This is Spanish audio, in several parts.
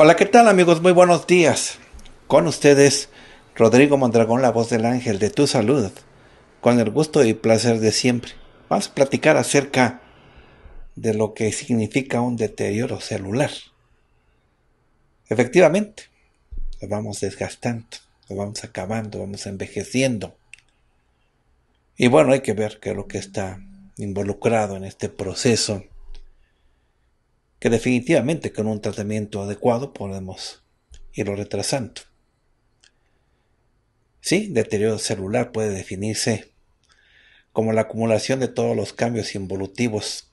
Hola, ¿qué tal amigos? Muy buenos días. Con ustedes, Rodrigo Mondragón, la voz del ángel de tu salud, con el gusto y placer de siempre. Vamos a platicar acerca de lo que significa un deterioro celular. Efectivamente, nos vamos desgastando, lo vamos acabando, vamos envejeciendo. Y bueno, hay que ver qué lo que está involucrado en este proceso que definitivamente con un tratamiento adecuado podemos irlo retrasando. Sí, deterioro celular puede definirse como la acumulación de todos los cambios involutivos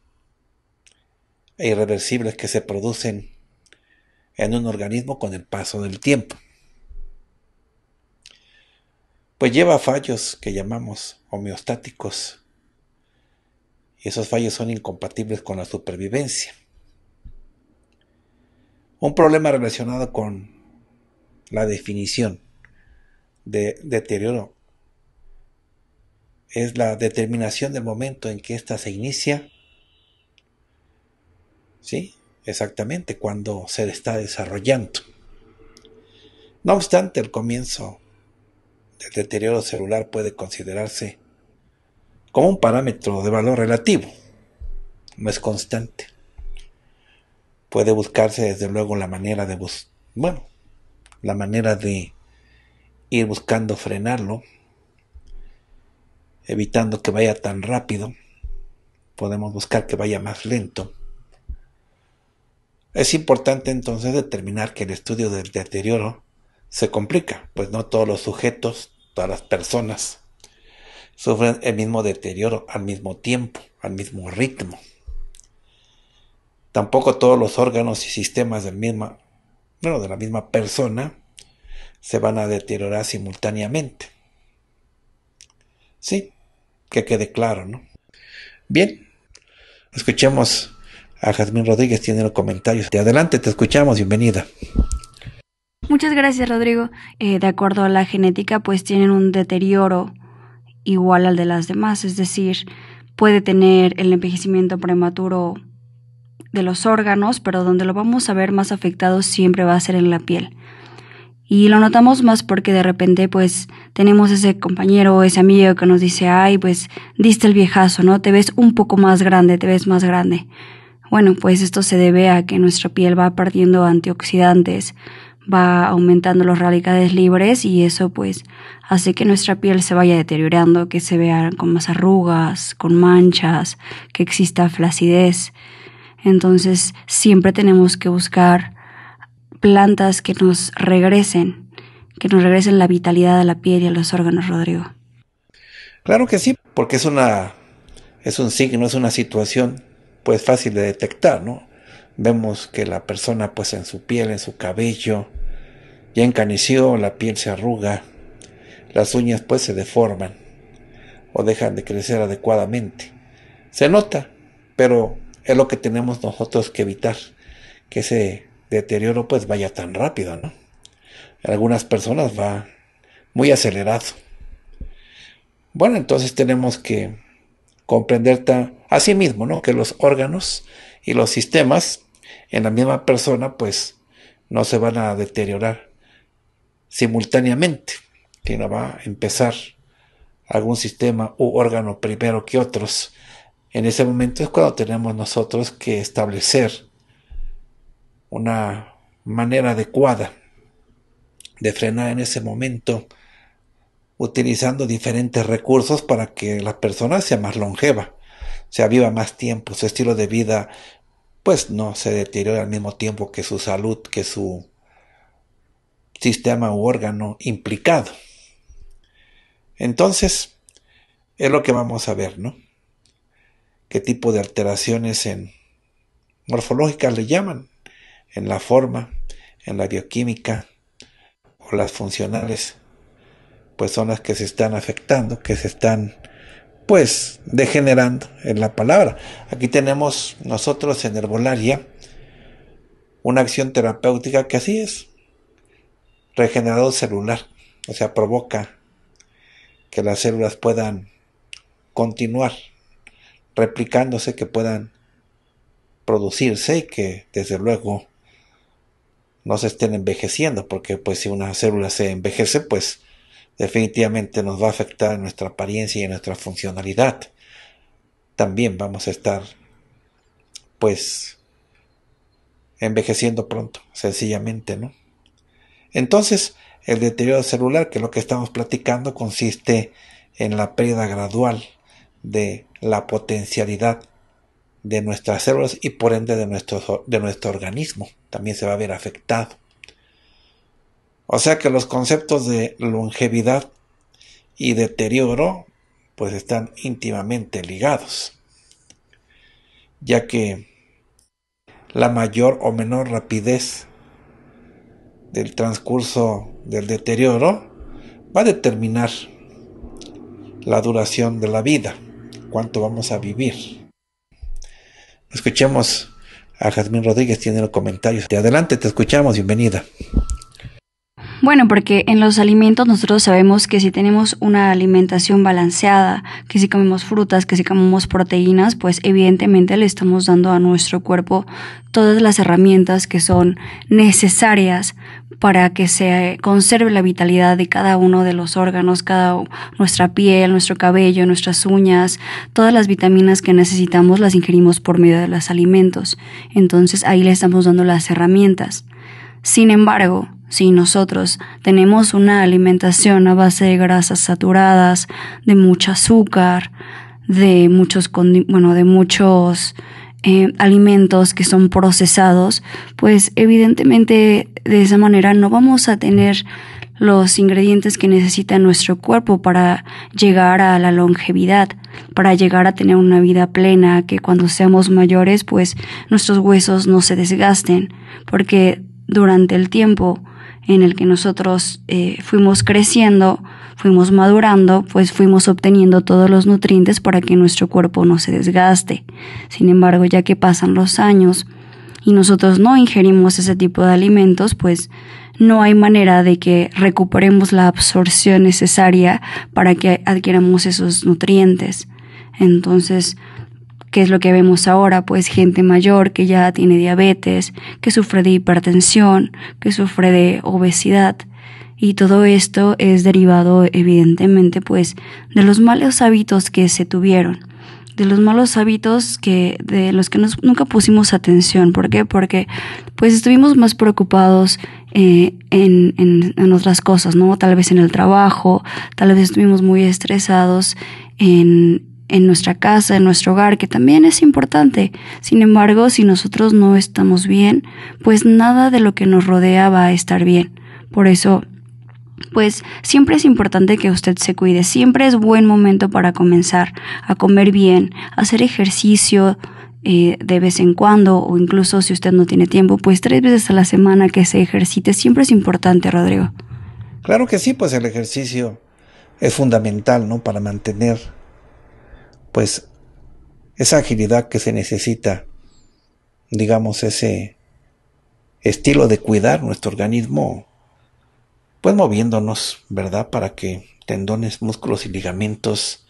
e irreversibles que se producen en un organismo con el paso del tiempo. Pues lleva fallos que llamamos homeostáticos. Y esos fallos son incompatibles con la supervivencia un problema relacionado con la definición de deterioro es la determinación del momento en que ésta se inicia. ¿Sí? Exactamente, cuando se está desarrollando. No obstante, el comienzo del deterioro celular puede considerarse como un parámetro de valor relativo. No es constante puede buscarse desde luego la manera de bueno, la manera de ir buscando frenarlo, evitando que vaya tan rápido. Podemos buscar que vaya más lento. Es importante entonces determinar que el estudio del deterioro se complica, pues no todos los sujetos, todas las personas, sufren el mismo deterioro al mismo tiempo, al mismo ritmo. Tampoco todos los órganos y sistemas del misma, bueno, de la misma persona se van a deteriorar simultáneamente. Sí, que quede claro, ¿no? Bien, escuchemos a Jazmín Rodríguez, tiene los comentarios. De adelante, te escuchamos, bienvenida. Muchas gracias, Rodrigo. Eh, de acuerdo a la genética, pues tienen un deterioro igual al de las demás, es decir, puede tener el envejecimiento prematuro de los órganos, pero donde lo vamos a ver más afectado siempre va a ser en la piel. Y lo notamos más porque de repente pues tenemos ese compañero o ese amigo que nos dice, ay, pues diste el viejazo, ¿no? Te ves un poco más grande, te ves más grande. Bueno, pues esto se debe a que nuestra piel va perdiendo antioxidantes, va aumentando los radicales libres y eso pues hace que nuestra piel se vaya deteriorando, que se vea con más arrugas, con manchas, que exista flacidez. Entonces siempre tenemos que buscar plantas que nos regresen, que nos regresen la vitalidad a la piel y a los órganos, Rodrigo. Claro que sí, porque es una es un signo, es una situación pues fácil de detectar, ¿no? Vemos que la persona pues en su piel, en su cabello, ya encaneció, la piel se arruga, las uñas pues se deforman o dejan de crecer adecuadamente. Se nota, pero es lo que tenemos nosotros que evitar, que ese deterioro pues vaya tan rápido, ¿no? En algunas personas va muy acelerado. Bueno, entonces tenemos que comprender así mismo, ¿no? Que los órganos y los sistemas en la misma persona pues no se van a deteriorar simultáneamente, sino va a empezar algún sistema u órgano primero que otros en ese momento es cuando tenemos nosotros que establecer una manera adecuada de frenar en ese momento utilizando diferentes recursos para que la persona sea más longeva, sea viva más tiempo, su estilo de vida pues no se deteriore al mismo tiempo que su salud, que su sistema u órgano implicado. Entonces, es lo que vamos a ver, ¿no? qué tipo de alteraciones en morfológicas le llaman, en la forma, en la bioquímica o las funcionales, pues son las que se están afectando, que se están pues degenerando en la palabra. Aquí tenemos nosotros en herbolaria una acción terapéutica que así es, regenerador celular, o sea, provoca que las células puedan continuar replicándose que puedan producirse y que desde luego no se estén envejeciendo, porque pues si una célula se envejece, pues definitivamente nos va a afectar nuestra apariencia y nuestra funcionalidad. También vamos a estar pues envejeciendo pronto, sencillamente, ¿no? Entonces, el deterioro celular, que es lo que estamos platicando, consiste en la pérdida gradual de la potencialidad de nuestras células y por ende de nuestro, de nuestro organismo. También se va a ver afectado. O sea que los conceptos de longevidad y deterioro pues están íntimamente ligados, ya que la mayor o menor rapidez del transcurso del deterioro va a determinar la duración de la vida cuánto vamos a vivir. Escuchemos a Jazmín Rodríguez, tiene los comentarios. De adelante, te escuchamos, bienvenida. Bueno, porque en los alimentos nosotros sabemos que si tenemos una alimentación balanceada, que si comemos frutas, que si comemos proteínas, pues evidentemente le estamos dando a nuestro cuerpo todas las herramientas que son necesarias para que se conserve la vitalidad de cada uno de los órganos, cada nuestra piel, nuestro cabello, nuestras uñas, todas las vitaminas que necesitamos las ingerimos por medio de los alimentos. Entonces ahí le estamos dando las herramientas. Sin embargo, si nosotros tenemos una alimentación a base de grasas saturadas, de mucho azúcar, de muchos, bueno, de muchos eh, alimentos que son procesados, pues evidentemente de esa manera no vamos a tener los ingredientes que necesita nuestro cuerpo para llegar a la longevidad, para llegar a tener una vida plena, que cuando seamos mayores pues nuestros huesos no se desgasten, porque durante el tiempo en el que nosotros eh, fuimos creciendo, fuimos madurando, pues fuimos obteniendo todos los nutrientes para que nuestro cuerpo no se desgaste. Sin embargo, ya que pasan los años y nosotros no ingerimos ese tipo de alimentos, pues no hay manera de que recuperemos la absorción necesaria para que adquiramos esos nutrientes. Entonces, que es lo que vemos ahora, pues gente mayor que ya tiene diabetes, que sufre de hipertensión, que sufre de obesidad. Y todo esto es derivado evidentemente pues de los malos hábitos que se tuvieron, de los malos hábitos que de los que nos, nunca pusimos atención. ¿Por qué? Porque pues estuvimos más preocupados eh, en, en, otras cosas, ¿no? Tal vez en el trabajo, tal vez estuvimos muy estresados en, en nuestra casa, en nuestro hogar, que también es importante. Sin embargo, si nosotros no estamos bien, pues nada de lo que nos rodea va a estar bien. Por eso, pues siempre es importante que usted se cuide, siempre es buen momento para comenzar a comer bien, hacer ejercicio, eh, de vez en cuando o incluso si usted no tiene tiempo, pues tres veces a la semana que se ejercite siempre es importante, Rodrigo. Claro que sí, pues el ejercicio es fundamental, ¿no? Para mantener pues esa agilidad que se necesita, digamos, ese estilo de cuidar nuestro organismo, pues moviéndonos, ¿verdad? Para que tendones, músculos y ligamentos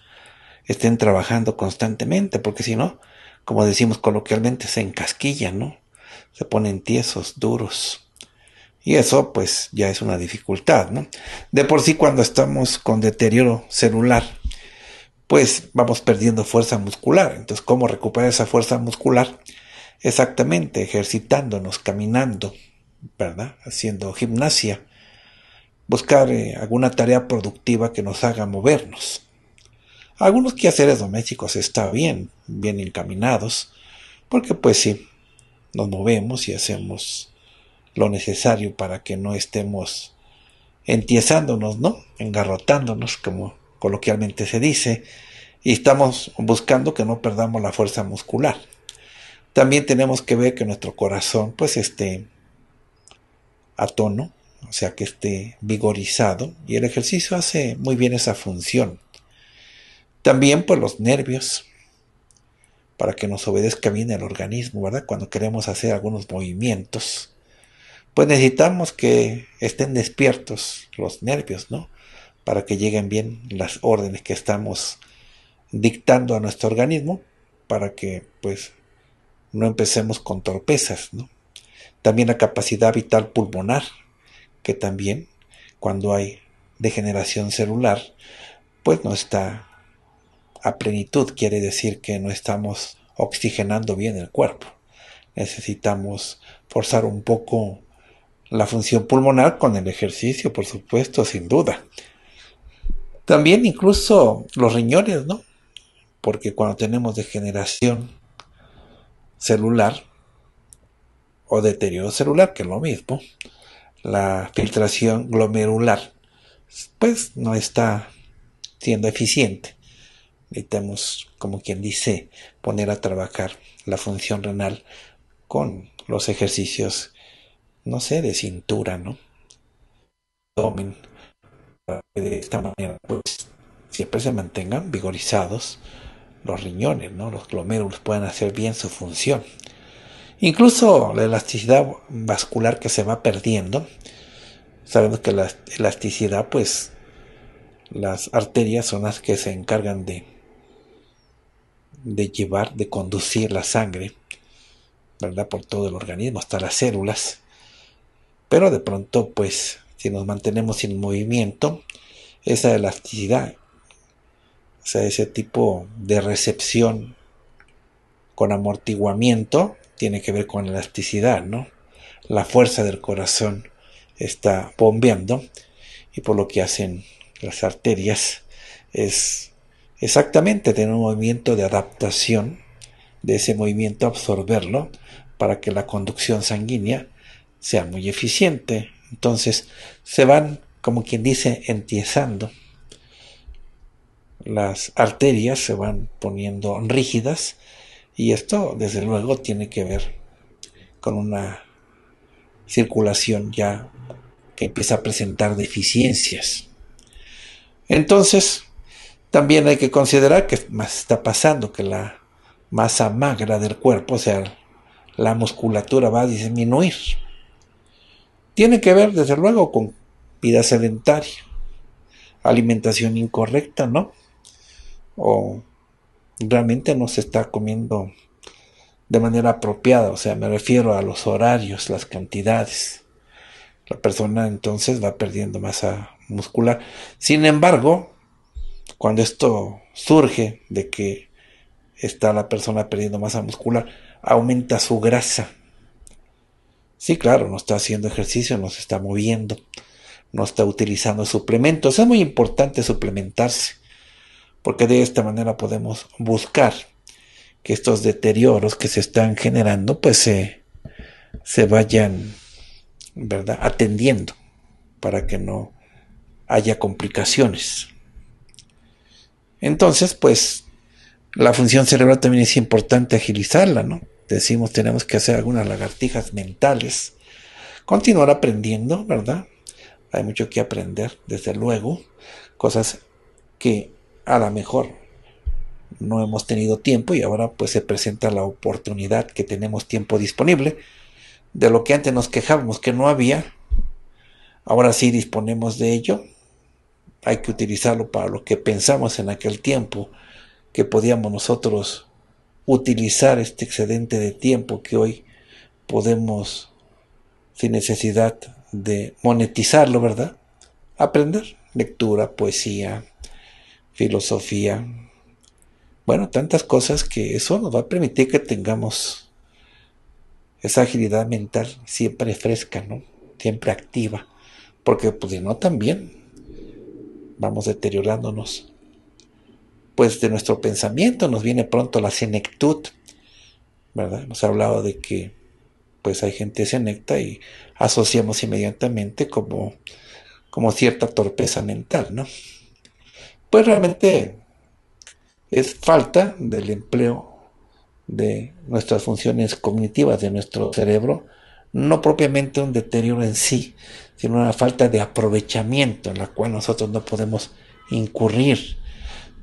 estén trabajando constantemente, porque si no, como decimos coloquialmente, se encasquilla, ¿no? Se ponen tiesos, duros. Y eso pues ya es una dificultad, ¿no? De por sí cuando estamos con deterioro celular, pues vamos perdiendo fuerza muscular. Entonces, ¿cómo recuperar esa fuerza muscular? Exactamente, ejercitándonos, caminando, ¿verdad? Haciendo gimnasia, buscar eh, alguna tarea productiva que nos haga movernos. Algunos quehaceres domésticos está bien, bien encaminados, porque pues sí, nos movemos y hacemos lo necesario para que no estemos entizándonos, ¿no? Engarrotándonos, como coloquialmente se dice, y estamos buscando que no perdamos la fuerza muscular. También tenemos que ver que nuestro corazón pues esté a tono, o sea, que esté vigorizado y el ejercicio hace muy bien esa función. También pues los nervios, para que nos obedezca bien el organismo, ¿verdad? Cuando queremos hacer algunos movimientos, pues necesitamos que estén despiertos los nervios, ¿no? para que lleguen bien las órdenes que estamos dictando a nuestro organismo para que pues no empecemos con torpezas. ¿no? También la capacidad vital pulmonar, que también cuando hay degeneración celular, pues no está a plenitud, quiere decir que no estamos oxigenando bien el cuerpo. Necesitamos forzar un poco la función pulmonar con el ejercicio, por supuesto, sin duda. También incluso los riñones, ¿no? Porque cuando tenemos degeneración celular o deterioro celular, que es lo mismo, la filtración glomerular, pues no está siendo eficiente. Necesitamos, como quien dice, poner a trabajar la función renal con los ejercicios, no sé, de cintura, ¿no? de esta manera pues siempre se mantengan vigorizados los riñones, ¿no? los glomérulos pueden hacer bien su función. Incluso la elasticidad vascular que se va perdiendo, sabemos que la elasticidad pues las arterias son las que se encargan de de llevar, de conducir la sangre, ¿verdad? Por todo el organismo, hasta las células. Pero de pronto, pues, si nos mantenemos sin movimiento, esa elasticidad, o sea, ese tipo de recepción con amortiguamiento, tiene que ver con elasticidad, ¿no? La fuerza del corazón está bombeando y por lo que hacen las arterias es exactamente tener un movimiento de adaptación de ese movimiento, absorberlo para que la conducción sanguínea sea muy eficiente entonces se van, como quien dice, entiesando. Las arterias se van poniendo rígidas y esto, desde luego, tiene que ver con una circulación ya que empieza a presentar deficiencias. Entonces, también hay que considerar que más está pasando que la masa magra del cuerpo, o sea, la musculatura va a disminuir. Tiene que ver, desde luego, con vida sedentaria, alimentación incorrecta, ¿no? O realmente no se está comiendo de manera apropiada, o sea, me refiero a los horarios, las cantidades. La persona entonces va perdiendo masa muscular. Sin embargo, cuando esto surge de que está la persona perdiendo masa muscular, aumenta su grasa, Sí, claro, no está haciendo ejercicio, no se está moviendo, no está utilizando suplementos. Es muy importante suplementarse, porque de esta manera podemos buscar que estos deterioros que se están generando, pues se, se vayan, ¿verdad?, atendiendo para que no haya complicaciones. Entonces, pues, la función cerebral también es importante agilizarla, ¿no? decimos tenemos que hacer algunas lagartijas mentales, continuar aprendiendo, ¿verdad? Hay mucho que aprender, desde luego, cosas que a lo mejor no hemos tenido tiempo y ahora pues se presenta la oportunidad que tenemos tiempo disponible de lo que antes nos quejábamos que no había, ahora sí disponemos de ello, hay que utilizarlo para lo que pensamos en aquel tiempo que podíamos nosotros utilizar este excedente de tiempo que hoy podemos, sin necesidad de monetizarlo, ¿verdad? Aprender lectura, poesía, filosofía, bueno, tantas cosas que eso nos va a permitir que tengamos esa agilidad mental siempre fresca, ¿no? Siempre activa, porque pues si no también vamos deteriorándonos pues de nuestro pensamiento nos viene pronto la senectud, ¿verdad? Hemos hablado de que pues hay gente senecta y asociamos inmediatamente como, como cierta torpeza mental, ¿no? Pues realmente es falta del empleo de nuestras funciones cognitivas de nuestro cerebro, no propiamente un deterioro en sí, sino una falta de aprovechamiento en la cual nosotros no podemos incurrir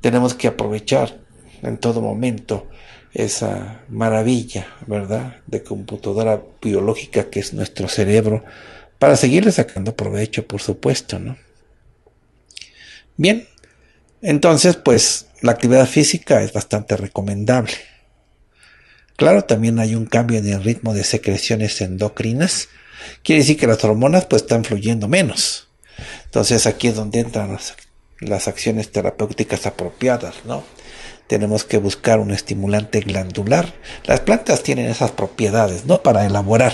tenemos que aprovechar en todo momento esa maravilla, ¿verdad?, de computadora biológica que es nuestro cerebro, para seguirle sacando provecho, por supuesto, ¿no? Bien, entonces, pues la actividad física es bastante recomendable. Claro, también hay un cambio en el ritmo de secreciones endocrinas, quiere decir que las hormonas pues están fluyendo menos. Entonces aquí es donde entran las las acciones terapéuticas apropiadas, ¿no? Tenemos que buscar un estimulante glandular. Las plantas tienen esas propiedades, ¿no? Para elaborar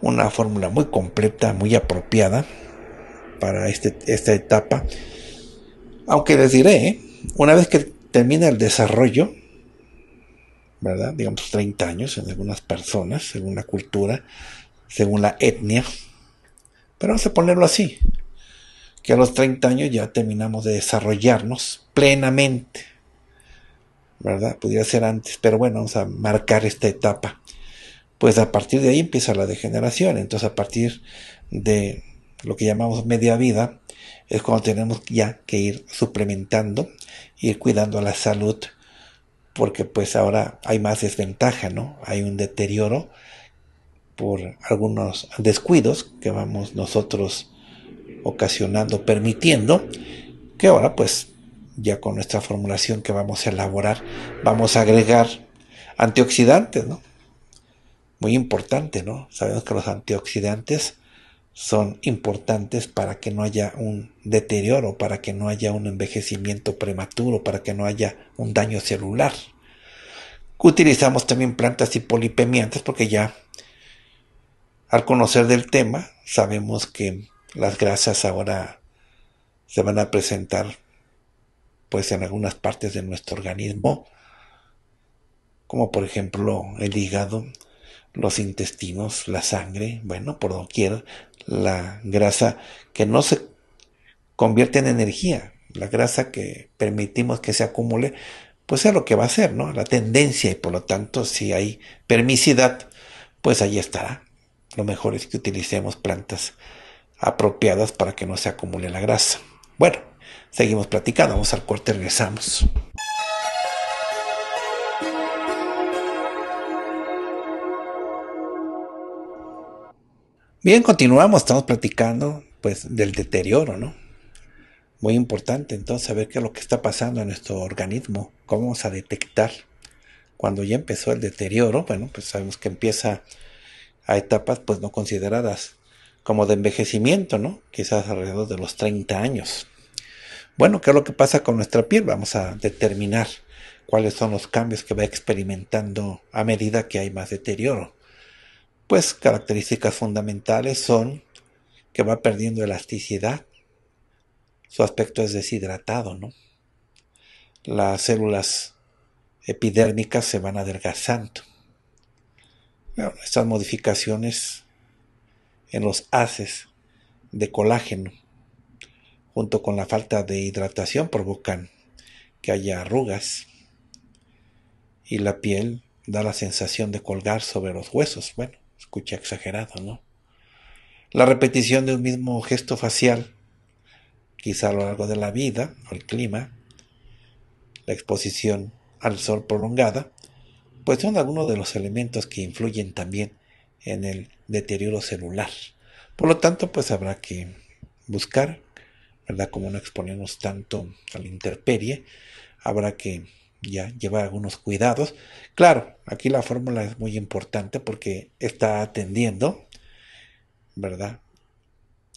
una fórmula muy completa, muy apropiada para este, esta etapa. Aunque les diré, ¿eh? una vez que termina el desarrollo, ¿verdad? Digamos 30 años en algunas personas, según la cultura, según la etnia. Pero vamos a ponerlo así que a los 30 años ya terminamos de desarrollarnos plenamente. ¿Verdad? Pudiera ser antes, pero bueno, vamos a marcar esta etapa. Pues a partir de ahí empieza la degeneración. Entonces a partir de lo que llamamos media vida, es cuando tenemos ya que ir suplementando, ir cuidando la salud, porque pues ahora hay más desventaja, ¿no? Hay un deterioro por algunos descuidos que vamos nosotros ocasionando, permitiendo que ahora pues ya con nuestra formulación que vamos a elaborar vamos a agregar antioxidantes, ¿no? Muy importante, ¿no? Sabemos que los antioxidantes son importantes para que no haya un deterioro, para que no haya un envejecimiento prematuro, para que no haya un daño celular. Utilizamos también plantas y polipemiantes porque ya al conocer del tema sabemos que las grasas ahora se van a presentar pues en algunas partes de nuestro organismo, como por ejemplo el hígado, los intestinos, la sangre, bueno, por doquier, la grasa que no se convierte en energía, la grasa que permitimos que se acumule, pues es lo que va a ser, ¿no? La tendencia y por lo tanto si hay permisidad, pues ahí estará. Lo mejor es que utilicemos plantas apropiadas para que no se acumule la grasa. Bueno, seguimos platicando, vamos al corte, regresamos. Bien, continuamos, estamos platicando pues del deterioro, ¿no? Muy importante entonces saber qué es lo que está pasando en nuestro organismo, cómo vamos a detectar. Cuando ya empezó el deterioro, bueno, pues sabemos que empieza a etapas pues no consideradas como de envejecimiento, ¿no? Quizás alrededor de los 30 años. Bueno, ¿qué es lo que pasa con nuestra piel? Vamos a determinar cuáles son los cambios que va experimentando a medida que hay más deterioro. Pues características fundamentales son que va perdiendo elasticidad, su aspecto es deshidratado, ¿no? Las células epidérmicas se van adelgazando. Bueno, estas modificaciones en los haces de colágeno, junto con la falta de hidratación provocan que haya arrugas y la piel da la sensación de colgar sobre los huesos. Bueno, escucha exagerado, ¿no? La repetición de un mismo gesto facial, quizá a lo largo de la vida o el clima, la exposición al sol prolongada, pues son algunos de los elementos que influyen también en el deterioro celular. Por lo tanto, pues habrá que buscar, ¿verdad? Como no exponernos tanto a la intemperie, habrá que ya llevar algunos cuidados. Claro, aquí la fórmula es muy importante porque está atendiendo, ¿verdad?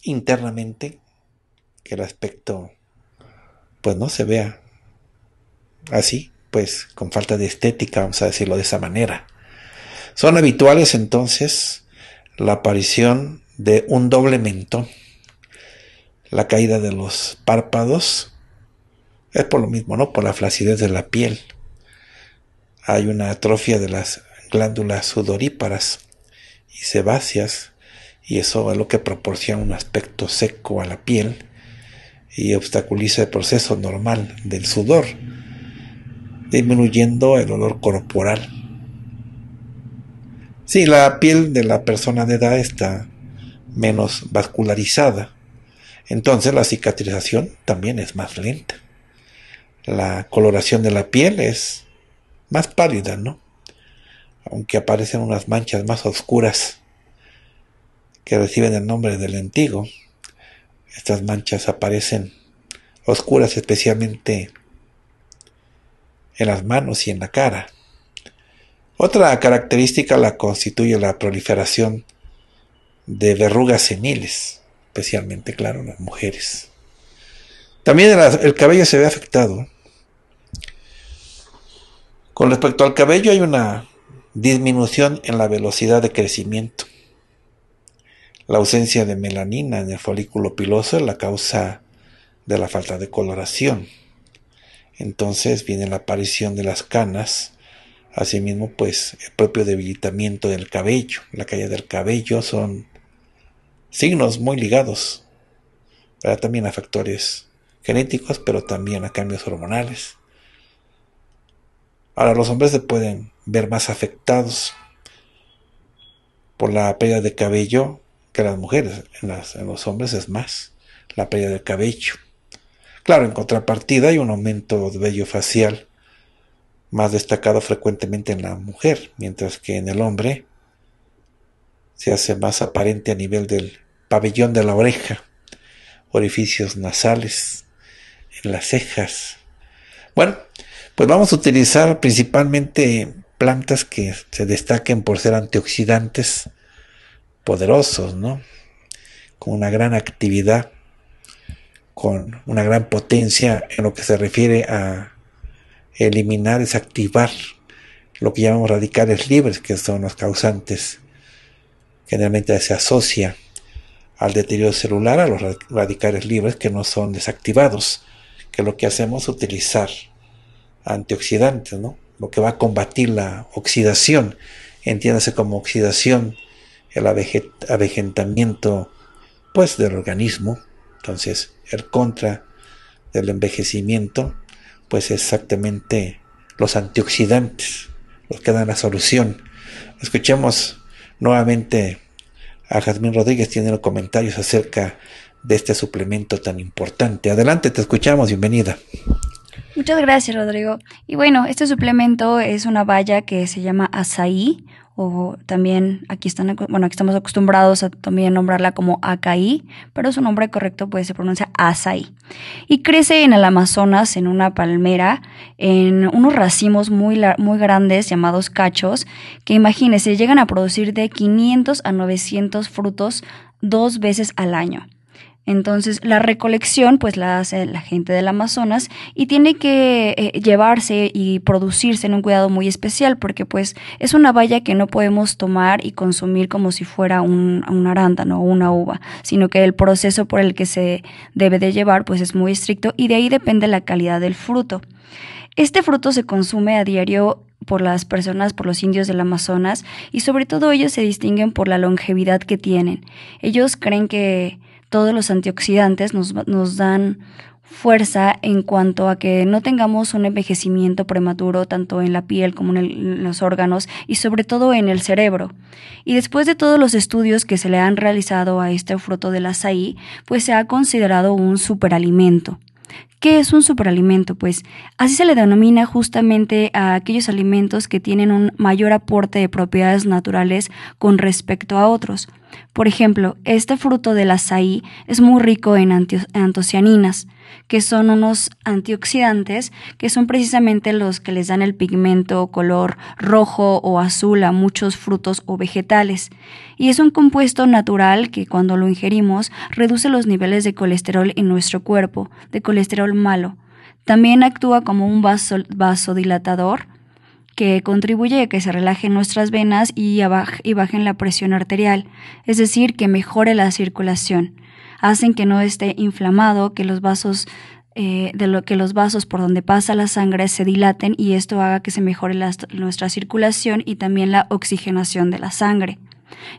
Internamente que el aspecto pues no se vea así, pues con falta de estética, vamos a decirlo de esa manera. Son habituales entonces la aparición de un doble mentón, la caída de los párpados, es por lo mismo, ¿no? Por la flacidez de la piel. Hay una atrofia de las glándulas sudoríparas y sebáceas, y eso es lo que proporciona un aspecto seco a la piel y obstaculiza el proceso normal del sudor, disminuyendo el olor corporal Sí, la piel de la persona de edad está menos vascularizada. Entonces la cicatrización también es más lenta. La coloración de la piel es más pálida, ¿no? Aunque aparecen unas manchas más oscuras que reciben el nombre del lentigo. Estas manchas aparecen oscuras especialmente en las manos y en la cara. Otra característica la constituye la proliferación de verrugas seniles, especialmente, claro, en las mujeres. También el cabello se ve afectado. Con respecto al cabello hay una disminución en la velocidad de crecimiento. La ausencia de melanina en el folículo piloso es la causa de la falta de coloración. Entonces viene la aparición de las canas Asimismo, pues el propio debilitamiento del cabello, la caída del cabello son signos muy ligados también a factores genéticos, pero también a cambios hormonales. Ahora los hombres se pueden ver más afectados por la pérdida de cabello que las mujeres. En, en los hombres es más la pérdida del cabello. Claro, en contrapartida hay un aumento de vello facial más destacado frecuentemente en la mujer, mientras que en el hombre se hace más aparente a nivel del pabellón de la oreja, orificios nasales, en las cejas. Bueno, pues vamos a utilizar principalmente plantas que se destaquen por ser antioxidantes poderosos, ¿no? Con una gran actividad, con una gran potencia en lo que se refiere a eliminar, es activar lo que llamamos radicales libres, que son los causantes. Generalmente se asocia al deterioro celular a los radicales libres que no son desactivados, que lo que hacemos es utilizar antioxidantes, ¿no? lo que va a combatir la oxidación, entiéndase como oxidación, el avejentamiento pues, del organismo, entonces el contra del envejecimiento, pues exactamente los antioxidantes, los que dan la solución. Escuchemos nuevamente a Jazmín Rodríguez, tiene los comentarios acerca de este suplemento tan importante. Adelante, te escuchamos, bienvenida. Muchas gracias, Rodrigo. Y bueno, este suplemento es una valla que se llama azaí o también aquí están, bueno, aquí estamos acostumbrados a también nombrarla como acaí, pero su nombre correcto puede se pronuncia asaí. Y crece en el Amazonas, en una palmera, en unos racimos muy, muy grandes llamados cachos, que imagínense, llegan a producir de 500 a 900 frutos dos veces al año. Entonces, la recolección pues la hace la gente del Amazonas y tiene que eh, llevarse y producirse en un cuidado muy especial porque pues es una valla que no podemos tomar y consumir como si fuera un, un arándano o una uva, sino que el proceso por el que se debe de llevar pues es muy estricto y de ahí depende la calidad del fruto. Este fruto se consume a diario por las personas, por los indios del Amazonas, y sobre todo ellos se distinguen por la longevidad que tienen. Ellos creen que todos los antioxidantes nos, dan fuerza en cuanto a que no tengamos un envejecimiento prematuro tanto en la piel como en, los órganos y sobre todo en el cerebro. Y después de todos los estudios que se le han realizado a este fruto del azaí, pues se ha considerado un superalimento. ¿Qué es un superalimento? Pues así se le denomina justamente a aquellos alimentos que tienen un mayor aporte de propiedades naturales con respecto a otros. Por ejemplo, este fruto del azaí es muy rico en antocianinas, que son unos antioxidantes que son precisamente los que les dan el pigmento color rojo o azul a muchos frutos o vegetales. Y es un compuesto natural que cuando lo ingerimos reduce los niveles de colesterol en nuestro cuerpo, de colesterol malo. También actúa como un vasodilatador que contribuye a que se relajen nuestras venas y, y bajen la presión arterial, es decir, que mejore la circulación. Hacen que no esté inflamado, que los vasos eh, de lo que los vasos por donde pasa la sangre se dilaten y esto haga que se mejore nuestra circulación y también la oxigenación de la sangre.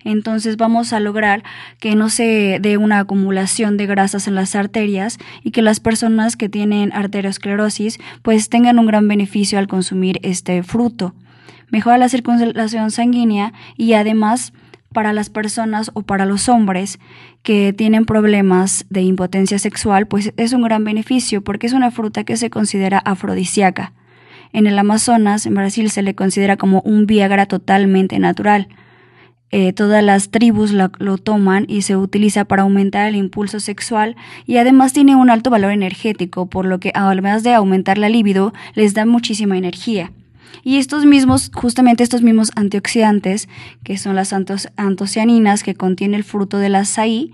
Entonces vamos a lograr que no se dé una acumulación de grasas en las arterias y que las personas que tienen arteriosclerosis pues tengan un gran beneficio al consumir este fruto. Mejora la circulación sanguínea y además para las personas o para los hombres que tienen problemas de impotencia sexual, pues es un gran beneficio porque es una fruta que se considera afrodisíaca. En el Amazonas, en Brasil, se le considera como un Viagra totalmente natural. Eh, todas las tribus lo, toman y se utiliza para aumentar el impulso sexual y además tiene un alto valor energético, por lo que además de aumentar la libido, les da muchísima energía. Y estos mismos, justamente estos mismos antioxidantes, que son las antocianinas que contiene el fruto del azaí,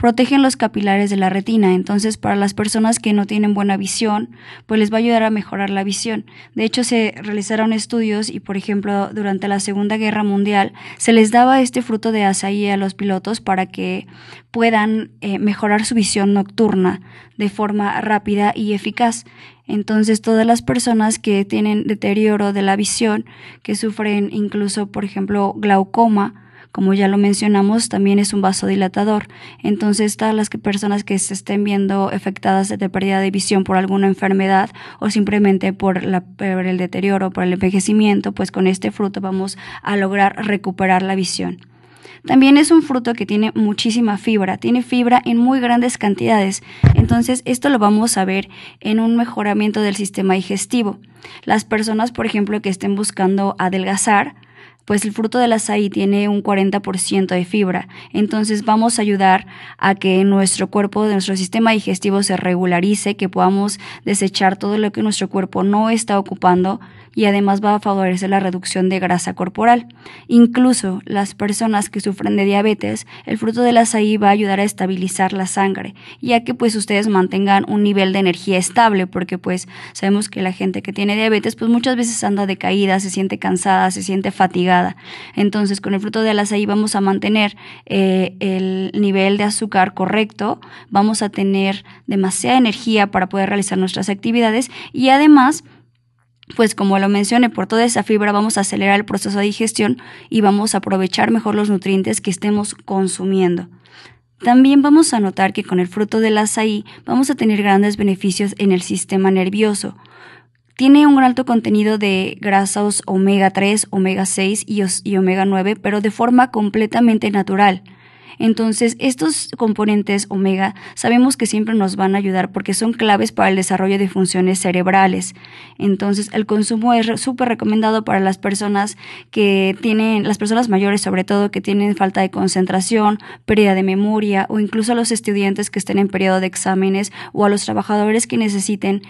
protegen los capilares de la retina. Entonces, para las personas que no tienen buena visión, pues les va a ayudar a mejorar la visión. De hecho, se realizaron estudios y, por ejemplo, durante la Segunda Guerra Mundial, se les daba este fruto de azaí a los pilotos para que puedan eh, mejorar su visión nocturna de forma rápida y eficaz. Entonces, todas las personas que tienen deterioro de la visión, que sufren incluso, por ejemplo, glaucoma, como ya lo mencionamos, también es un vasodilatador. Entonces, todas las personas que se estén viendo afectadas de pérdida de visión por alguna enfermedad o simplemente por, el deterioro, o por el envejecimiento, pues con este fruto vamos a lograr recuperar la visión. También es un fruto que tiene muchísima fibra, tiene fibra en muy grandes cantidades. Entonces, esto lo vamos a ver en un mejoramiento del sistema digestivo. Las personas, por ejemplo, que estén buscando adelgazar, pues el fruto del azaí tiene un 40% de fibra. Entonces vamos a ayudar a que nuestro cuerpo, nuestro sistema digestivo se regularice, que podamos desechar todo lo que nuestro cuerpo no está ocupando y además va a favorecer la reducción de grasa corporal. Incluso las personas que sufren de diabetes, el fruto del azaí va a ayudar a estabilizar la sangre, ya que pues ustedes mantengan un nivel de energía estable, porque pues sabemos que la gente que tiene diabetes pues muchas veces anda decaída, se siente cansada, se siente fatigada. Entonces con el fruto del azaí vamos a mantener eh, el nivel de azúcar correcto, vamos a tener demasiada energía para poder realizar nuestras actividades y además pues como lo mencioné, por toda esa fibra vamos a acelerar el proceso de digestión y vamos a aprovechar mejor los nutrientes que estemos consumiendo. También vamos a notar que con el fruto del azaí vamos a tener grandes beneficios en el sistema nervioso. Tiene un alto contenido de grasas omega 3, omega 6 y, omega 9, pero de forma completamente natural. Entonces, estos componentes omega sabemos que siempre nos van a ayudar porque son claves para el desarrollo de funciones cerebrales. Entonces, el consumo es súper recomendado para las personas que tienen, las personas mayores sobre todo, que tienen falta de concentración, pérdida de memoria o incluso a los estudiantes que estén en periodo de exámenes o a los trabajadores que necesiten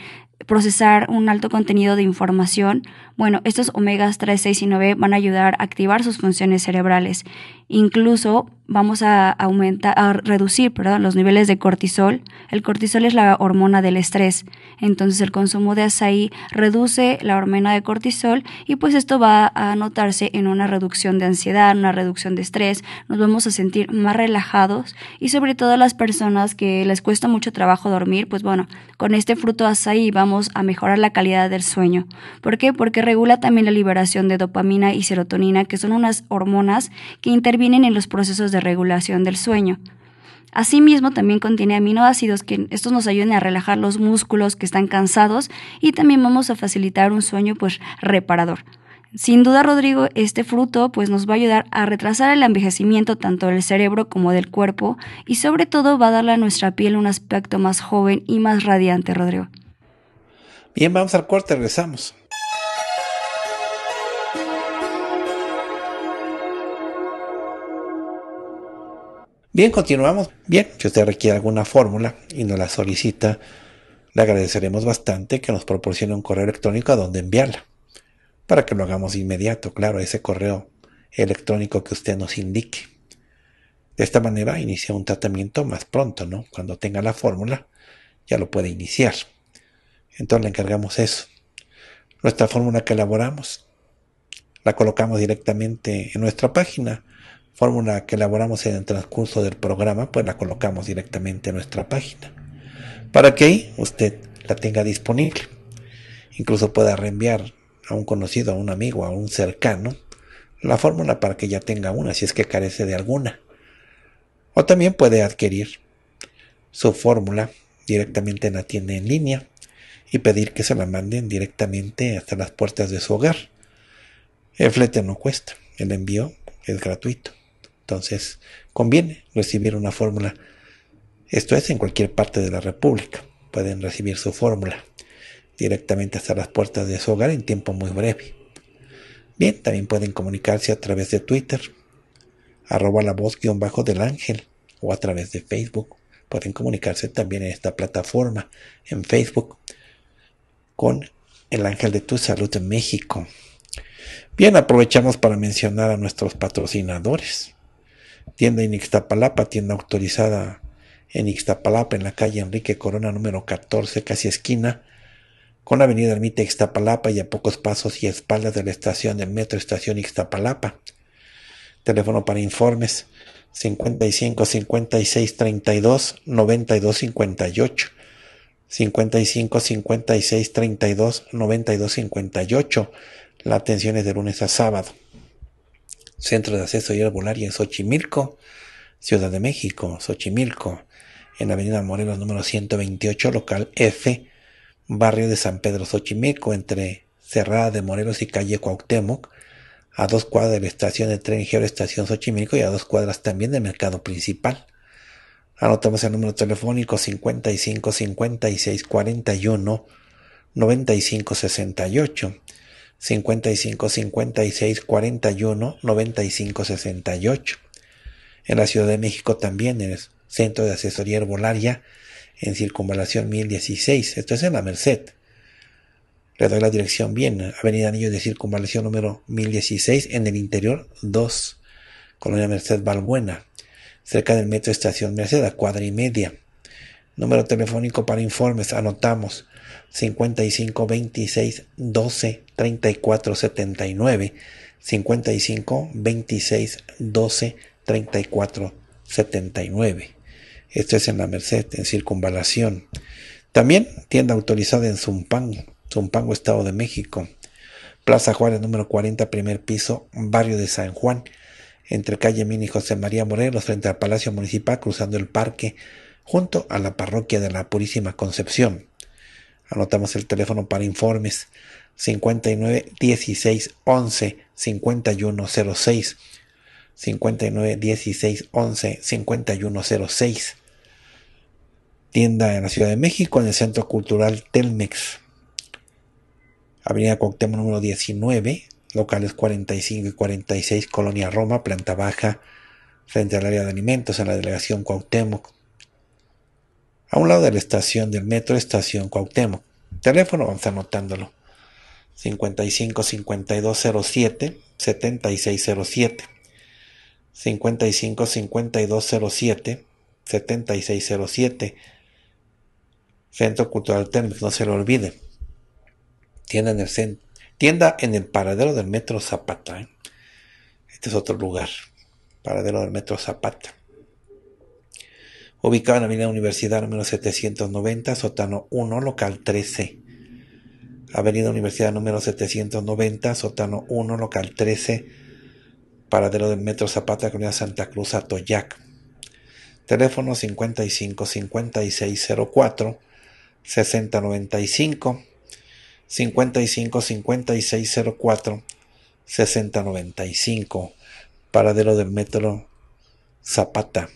procesar un alto contenido de información, bueno, estos omegas 3, 6 y 9 van a ayudar a activar sus funciones cerebrales. Incluso vamos a, aumentar, a reducir perdón, los niveles de cortisol. El cortisol es la hormona del estrés. Entonces el consumo de azaí reduce la hormona de cortisol y pues esto va a notarse en una reducción de ansiedad, una reducción de estrés. Nos vamos a sentir más relajados y sobre todo las personas que les cuesta mucho trabajo dormir, pues bueno, con este fruto azaí vamos a mejorar la calidad del sueño. ¿Por qué? Porque regula también la liberación de dopamina y serotonina, que son unas hormonas que intervienen en los procesos de regulación del sueño. Asimismo, también contiene aminoácidos, que estos nos ayuden a relajar los músculos que están cansados y también vamos a facilitar un sueño pues reparador. Sin duda, Rodrigo, este fruto pues nos va a ayudar a retrasar el envejecimiento tanto del cerebro como del cuerpo y sobre todo va a darle a nuestra piel un aspecto más joven y más radiante, Rodrigo. Bien, vamos al corte, regresamos. Bien, continuamos. Bien, si usted requiere alguna fórmula y nos la solicita, le agradeceremos bastante que nos proporcione un correo electrónico a donde enviarla, para que lo hagamos inmediato, claro, ese correo electrónico que usted nos indique. De esta manera inicia un tratamiento más pronto, ¿no? Cuando tenga la fórmula, ya lo puede iniciar. Entonces le encargamos eso. Nuestra fórmula que elaboramos la colocamos directamente en nuestra página. Fórmula que elaboramos en el transcurso del programa, pues la colocamos directamente en nuestra página. Para que usted la tenga disponible. Incluso pueda reenviar a un conocido, a un amigo, a un cercano, la fórmula para que ya tenga una si es que carece de alguna. O también puede adquirir su fórmula directamente en la tienda en línea y pedir que se la manden directamente hasta las puertas de su hogar. El flete no cuesta, el envío es gratuito. Entonces, conviene recibir una fórmula. Esto es en cualquier parte de la República. Pueden recibir su fórmula directamente hasta las puertas de su hogar en tiempo muy breve. Bien, también pueden comunicarse a través de Twitter, arroba la voz guión bajo del ángel, o a través de Facebook. Pueden comunicarse también en esta plataforma, en Facebook con el Ángel de tu Salud en México. Bien, aprovechamos para mencionar a nuestros patrocinadores. Tienda en Ixtapalapa, tienda autorizada en Ixtapalapa, en la calle Enrique Corona número 14, casi esquina, con avenida Ermita Ixtapalapa y a pocos pasos y espaldas de la estación del metro Estación Ixtapalapa. Teléfono para informes 55 56 32 92 58 55 56 32 92 58. La atención es de lunes a sábado. Centro de Acceso y Arbolaria en Xochimilco, Ciudad de México, Xochimilco, en la Avenida Morelos número 128, local F, barrio de San Pedro Xochimilco, entre Cerrada de Morelos y calle Cuauhtémoc, a dos cuadras de la estación de tren Estación Xochimilco y a dos cuadras también del mercado principal. Anotamos el número telefónico 55 56 41 95 68. 55 56 41 95 68. En la Ciudad de México también, en el Centro de Asesoría Herbolaria, en Circunvalación 1016. Esto es en la Merced. Le doy la dirección bien. Avenida Anillos de Circunvalación número 1016, en el interior 2, Colonia Merced Valbuena cerca del metro Estación Merced, a cuadra y media. Número telefónico para informes, anotamos 55 26 12 34 79. 55 26 12 34 79. Esto es en la Merced, en circunvalación. También tienda autorizada en Zumpango, Zumpango, Estado de México. Plaza Juárez número 40, primer piso, barrio de San Juan, entre calle Mini José María Morelos frente al Palacio Municipal cruzando el parque junto a la parroquia de la Purísima Concepción. Anotamos el teléfono para informes 59 16 11 51 59 16 11 51 Tienda en la Ciudad de México en el Centro Cultural Telmex. Avenida Cuauhtémoc número 19 locales 45 y 46, Colonia Roma, planta baja, frente al área de alimentos, en la delegación Cuauhtémoc. A un lado de la estación del metro, estación Cuauhtémoc. Teléfono, vamos anotándolo. 55 5207 7607 55 5207 7607 Centro Cultural Térmico, no se lo olvide. tienen en el centro Tienda en el paradero del Metro Zapata. ¿eh? Este es otro lugar. Paradero del Metro Zapata. Ubicado en la Avenida Universidad número 790, sótano 1, local 13. Avenida Universidad número 790, sótano 1, local 13, paradero del Metro Zapata, Comunidad Santa Cruz, Atoyac. Teléfono 55 5604 6095. 55 5604 6095, paradero del metro Zapata,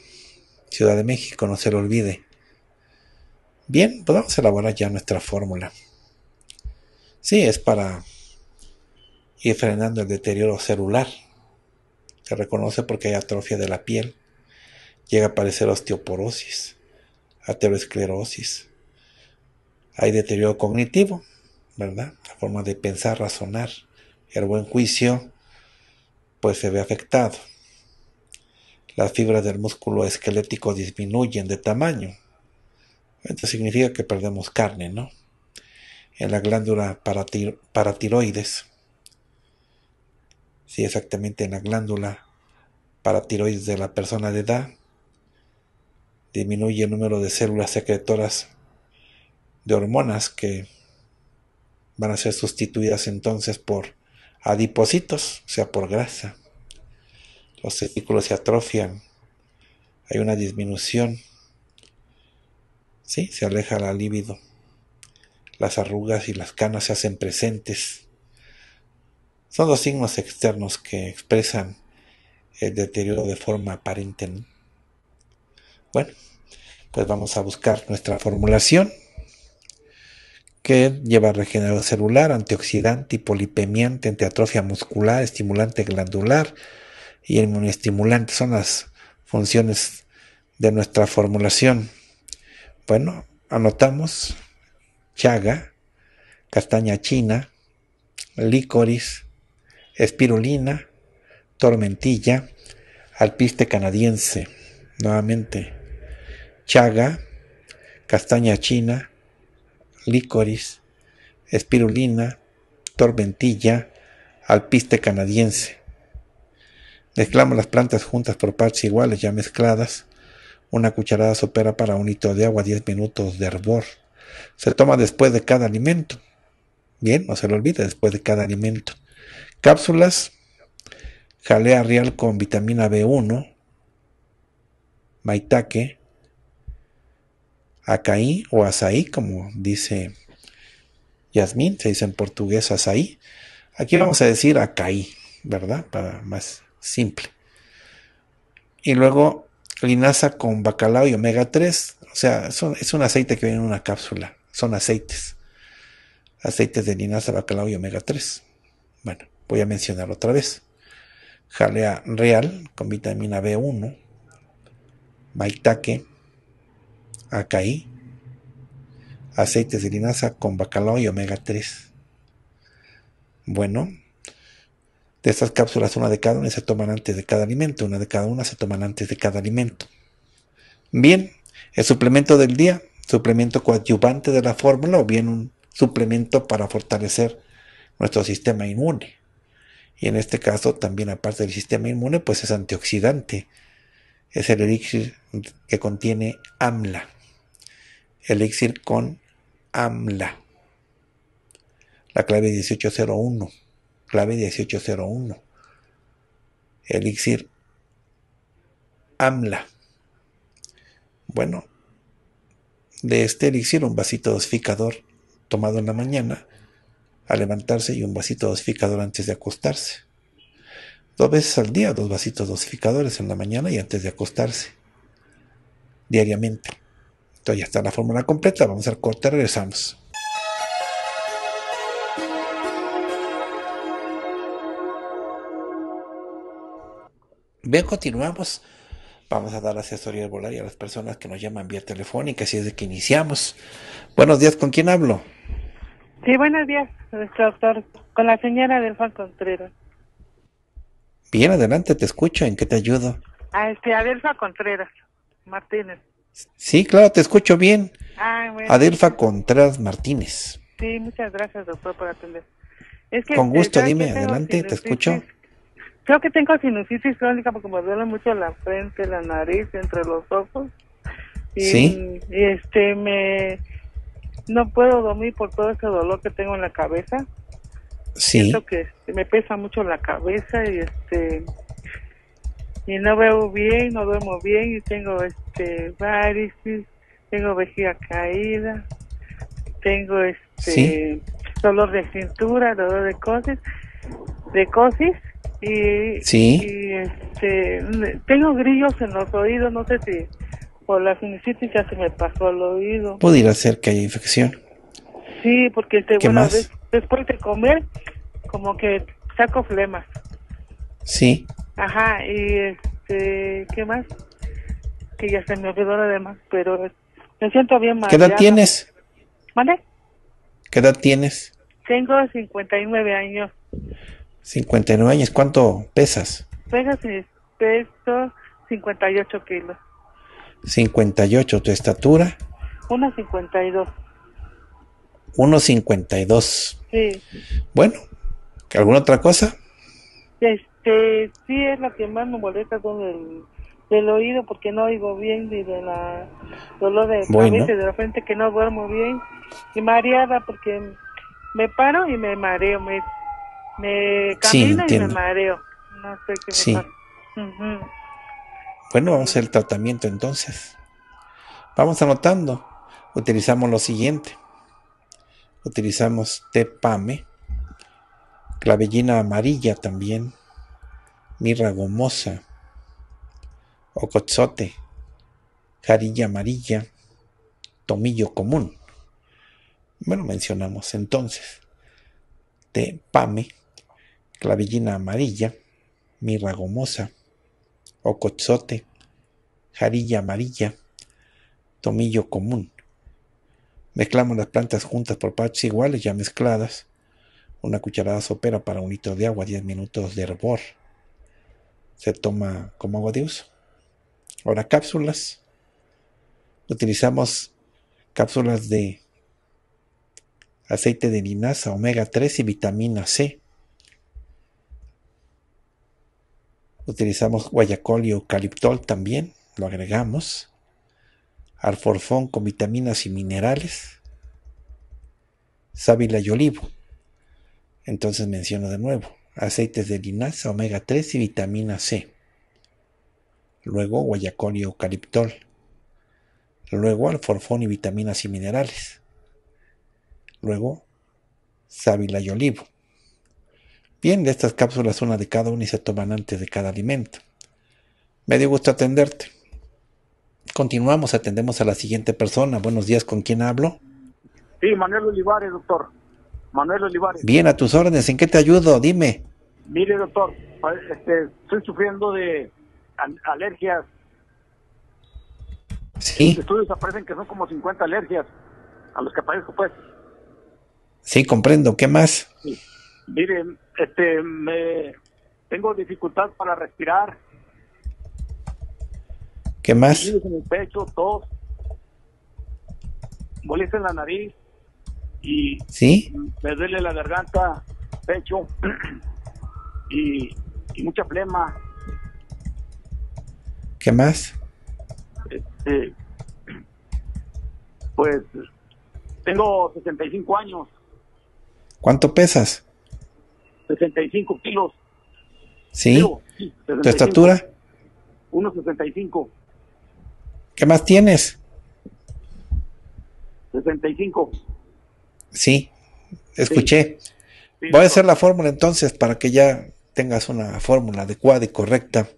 Ciudad de México, no se lo olvide. Bien, podemos elaborar ya nuestra fórmula. Sí, es para ir frenando el deterioro celular. Se reconoce porque hay atrofia de la piel. Llega a aparecer osteoporosis, aterosclerosis. Hay deterioro cognitivo, ¿verdad? La forma de pensar, razonar, el buen juicio, pues se ve afectado. Las fibras del músculo esquelético disminuyen de tamaño. Esto significa que perdemos carne, ¿no? En la glándula paratiroides. Sí, exactamente en la glándula paratiroides de la persona de edad. Disminuye el número de células secretoras de hormonas que van a ser sustituidas entonces por adipocitos, o sea, por grasa. Los testículos se atrofian, hay una disminución, ¿sí? se aleja la libido, las arrugas y las canas se hacen presentes. Son los signos externos que expresan el deterioro de forma aparente. Bueno, pues vamos a buscar nuestra formulación que lleva regenerador celular, antioxidante, polipemiante, antiatrofia muscular, estimulante glandular y inmunoestimulante. Son las funciones de nuestra formulación. Bueno, anotamos chaga, castaña china, licoris, espirulina, tormentilla, alpiste canadiense. Nuevamente, chaga, castaña china, Lícoris, espirulina, tormentilla, alpiste canadiense. Mezclamos las plantas juntas por partes iguales ya mezcladas. Una cucharada sopera para un litro de agua, 10 minutos de hervor. Se toma después de cada alimento. Bien, no se lo olvide, después de cada alimento. Cápsulas, jalea real con vitamina B1, maitaque, acaí o azaí, como dice Yasmín, se dice en portugués azaí. Aquí vamos a decir acaí, ¿verdad? Para más simple. Y luego linaza con bacalao y omega 3. O sea, es un aceite que viene en una cápsula. Son aceites. Aceites de linaza, bacalao y omega 3. Bueno, voy a mencionar otra vez. Jalea real con vitamina B1. Maitake acaí, aceites de linaza con bacalao y omega 3. Bueno, de estas cápsulas una de cada una se toman antes de cada alimento, una de cada una se toman antes de cada alimento. Bien, el suplemento del día, suplemento coadyuvante de la fórmula o bien un suplemento para fortalecer nuestro sistema inmune. Y en este caso también aparte del sistema inmune, pues es antioxidante. Es el elixir que contiene AMLA elixir con AMLA. La clave 1801. Clave 1801. Elixir AMLA. Bueno, de este elixir un vasito dosificador tomado en la mañana al levantarse y un vasito dosificador antes de acostarse. Dos veces al día, dos vasitos dosificadores en la mañana y antes de acostarse. Diariamente. Entonces ya está la fórmula completa. Vamos al corte, regresamos. Bien, continuamos. Vamos a dar asesoría y a las personas que nos llaman vía telefónica, así es de que iniciamos. Buenos días, ¿con quién hablo? Sí, buenos días, nuestro doctor, con la señora del Contreras. Bien, adelante, te escucho, ¿en qué te ayudo? A ah, este, Adelfa Contreras Martínez. Sí, claro, te escucho bien. Adelfa Contreras Martínez. Sí, muchas gracias, doctor, por atender. Es que, Con eh, gusto, dime, adelante, te escucho. Creo que tengo sinusitis crónica porque me duele mucho la frente, la nariz, entre los ojos. Y, sí. Y este, me. No puedo dormir por todo ese dolor que tengo en la cabeza. Sí. que me pesa mucho la cabeza y este y no veo bien, no duermo bien y tengo este varices, tengo vejiga caída, tengo este dolor de cintura, dolor de cosis, de cosis y, este tengo grillos en los oídos, no sé si por la sinusitis ya se me pasó el oído. ¿Podría ser que haya infección. Sí, porque este bueno, después de comer como que saco flemas. Sí. Ajá, y este, ¿qué más? Que ya se me olvidó lo pero me siento bien mal. ¿Qué edad tienes? ¿Vale? ¿Qué edad tienes? Tengo 59 años. 59 años, ¿cuánto pesas? Pesas peso 58 kilos. 58, ¿tu estatura? 1,52. 1,52. Sí. Bueno, ¿alguna otra cosa? Sí este, que sí es la que más me molesta con el del oído porque no oigo bien y de la dolor de cabeza de la frente que no duermo bien y mareada porque me paro y me mareo, me, me camino y me mareo. No sé qué pasa. Bueno, vamos al tratamiento entonces. Vamos anotando. Utilizamos lo siguiente. Utilizamos tepame, clavellina amarilla también, mirra gomosa, ocozote, jarilla amarilla, tomillo común. Bueno, mencionamos entonces de pame, clavillina amarilla, mirra gomosa, ocozote, jarilla amarilla, tomillo común. Mezclamos las plantas juntas por partes iguales ya mezcladas. Una cucharada sopera para un litro de agua, 10 minutos de hervor se toma como agua de uso. Ahora, cápsulas. Utilizamos cápsulas de aceite de linaza, omega 3 y vitamina C. Utilizamos guayacol y eucaliptol también, lo agregamos. Alforfón con vitaminas y minerales. Sábila y olivo. Entonces menciono de nuevo, aceites de linaza, omega 3 y vitamina C. Luego guayacol y eucaliptol. Luego alforfón y vitaminas y minerales. Luego sábila y olivo. Bien, de estas cápsulas una de cada una y se toman antes de cada alimento. Me dio gusto atenderte. Continuamos, atendemos a la siguiente persona. Buenos días, ¿con quién hablo? Sí, Manuel Olivares, doctor. Manuel Olivares. Bien, a tus órdenes, ¿en qué te ayudo? Dime. Mire, doctor, pues, este, estoy sufriendo de alergias. Sí. Los estudios aparecen que son como 50 alergias a los que aparezco, pues. Sí, comprendo. ¿Qué más? Mire, Miren, este, me, tengo dificultad para respirar. ¿Qué más? en el pecho, tos, molestia en la nariz y ¿Sí? me duele la garganta, pecho y, mucha flema. ¿Qué más? Este, pues tengo 65 años. ¿Cuánto pesas? 65 kilos. ¿Sí? Kilos, sí ¿Tu estatura? 1,65. ¿Qué más tienes? 65. Sí, escuché. Voy a hacer la fórmula entonces para que ya tengas una fórmula adecuada y correcta.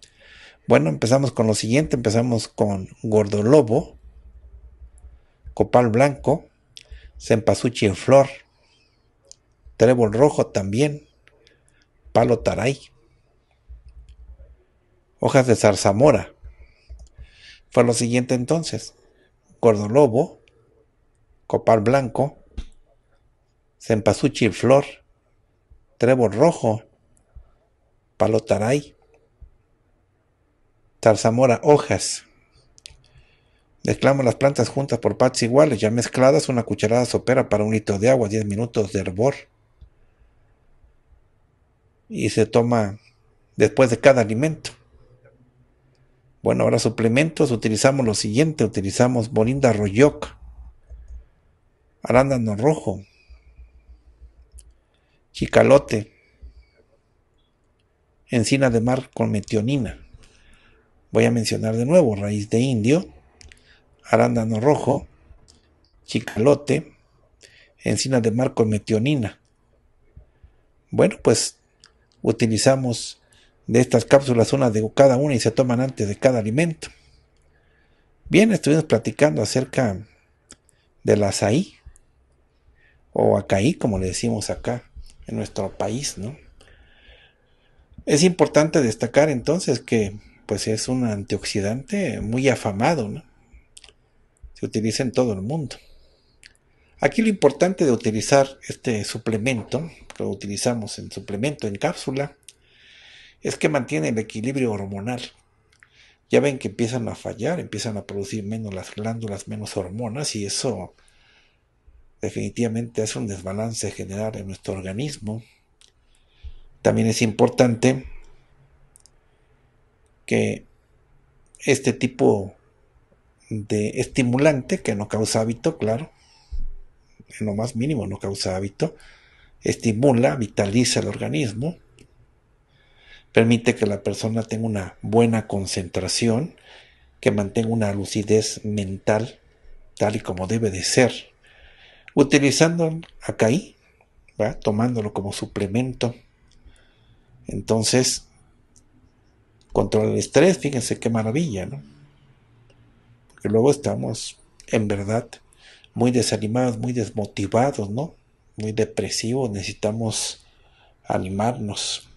Bueno, empezamos con lo siguiente, empezamos con Gordolobo, Copal Blanco, Cempasuchi en Flor, Trébol Rojo también, Palo Taray, Hojas de Zarzamora. Fue lo siguiente entonces, Gordolobo, Copal Blanco, cempasúchil flor, trébol rojo, palotaray, zarzamora hojas. Mezclamos las plantas juntas por partes iguales, ya mezcladas, una cucharada sopera para un litro de agua, 10 minutos de hervor. Y se toma después de cada alimento. Bueno, ahora suplementos, utilizamos lo siguiente, utilizamos bolinda royoc, arándano rojo, chicalote, encina de mar con metionina. Voy a mencionar de nuevo raíz de indio, arándano rojo, chicalote, encina de mar con metionina. Bueno, pues utilizamos de estas cápsulas una de cada una y se toman antes de cada alimento. Bien, estuvimos platicando acerca del azaí o acaí, como le decimos acá en nuestro país, ¿no? Es importante destacar entonces que pues es un antioxidante muy afamado, ¿no? Se utiliza en todo el mundo. Aquí lo importante de utilizar este suplemento, lo utilizamos en suplemento, en cápsula, es que mantiene el equilibrio hormonal. Ya ven que empiezan a fallar, empiezan a producir menos las glándulas, menos hormonas y eso definitivamente hace un desbalance general en nuestro organismo. También es importante que este tipo de estimulante que no causa hábito, claro, en lo más mínimo no causa hábito, estimula, vitaliza el organismo, permite que la persona tenga una buena concentración, que mantenga una lucidez mental tal y como debe de ser utilizando acá va tomándolo como suplemento. Entonces, controla el estrés, fíjense qué maravilla, ¿no? Porque luego estamos, en verdad, muy desanimados, muy desmotivados, ¿no? Muy depresivos, necesitamos animarnos,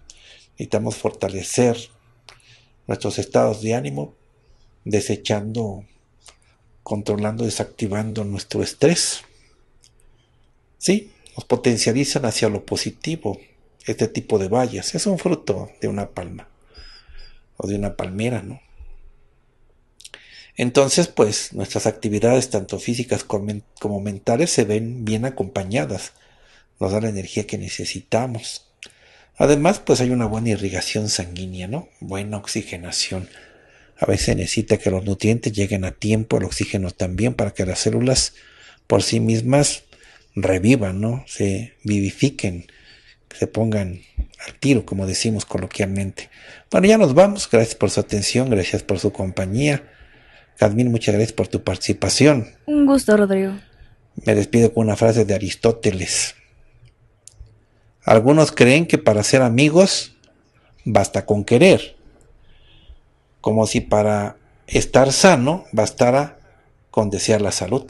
necesitamos fortalecer nuestros estados de ánimo, desechando, controlando, desactivando nuestro estrés. Sí, nos potencializan hacia lo positivo este tipo de vallas. Es un fruto de una palma o de una palmera, ¿no? Entonces, pues nuestras actividades, tanto físicas como mentales, se ven bien acompañadas. Nos da la energía que necesitamos. Además, pues hay una buena irrigación sanguínea, ¿no? Buena oxigenación. A veces necesita que los nutrientes lleguen a tiempo, el oxígeno también, para que las células por sí mismas revivan, ¿no? Se vivifiquen, se pongan al tiro, como decimos coloquialmente. Bueno, ya nos vamos. Gracias por su atención, gracias por su compañía. Cadmín. muchas gracias por tu participación. Un gusto, Rodrigo. Me despido con una frase de Aristóteles. Algunos creen que para ser amigos basta con querer, como si para estar sano bastara con desear la salud.